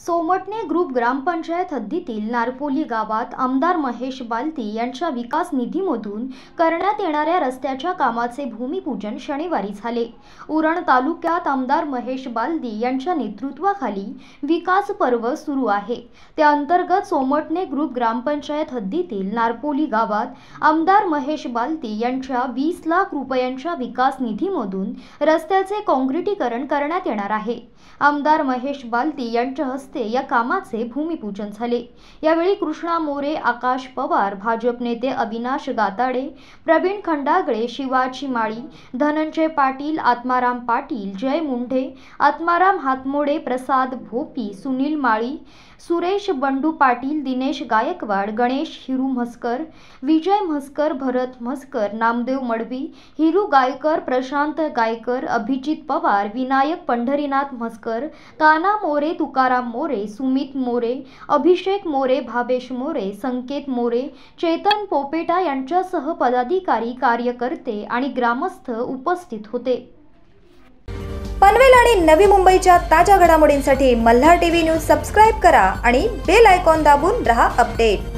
सोमटणे group ग्रामपंचायत हद्दीतील नारपोली गावात आमदार महेश बालती यांच्या विकास निधीमधून करण्यात येणाऱ्या रस्त्याच्या कामाचे भूमिपूजन शनिवारी झाले उरण तालुक्यात आमदार महेश बालदी यांच्या नेतृत्वाखाली विकास पर्व सुरू आहे त्या अंतर्गत सोमटणे ग्रुप ग्रामपंचायत हद्दीतील नारपोली गावात आमदार महेश बालती यांच्या वीस लाख रुपयांच्या विकास निधीमधून रस्त्याचे काँक्रिटीकरण करण्यात येणार आहे आमदार महेश बालती यांच्या हस्ते या कामाचे भूमिपूजन झाले यावेळी कृष्णा मोरे आकाश पवार भाजप नेते अविनाश गाताडे प्रवीण खंडागळे शिवाजी माळी धनंजय पाटील आत्माराम पाटील जय मुंढे आत्माराम हातमोडे प्रसाद भोपी सुनील माळी सुरेश बंडू पाटील दिनेश गायकवाड गणेश हिरू म्हस्कर विजय म्हस्कर भरत म्हस्कर नामदेव मडवी हिरू गायकर प्रशांत गायकर अभिजित पवार विनायक पंढरीनाथ म्हस्कर काना मोरे तुकाराम मोरे सुमित मोरे अभिषेक मोरे भावेश मोरे संकेत मोरे चेतन पोपेटा यांच्यासह पदाधिकारी कार्यकर्ते आणि ग्रामस्थ उपस्थित होते पनवेल आणि नवी मुंबईच्या ताज्या घडामोडींसाठी मल्हार टीव्ही न्यूज सबस्क्राईब करा आणि बेल आयकॉन दाबून रहा अपडेट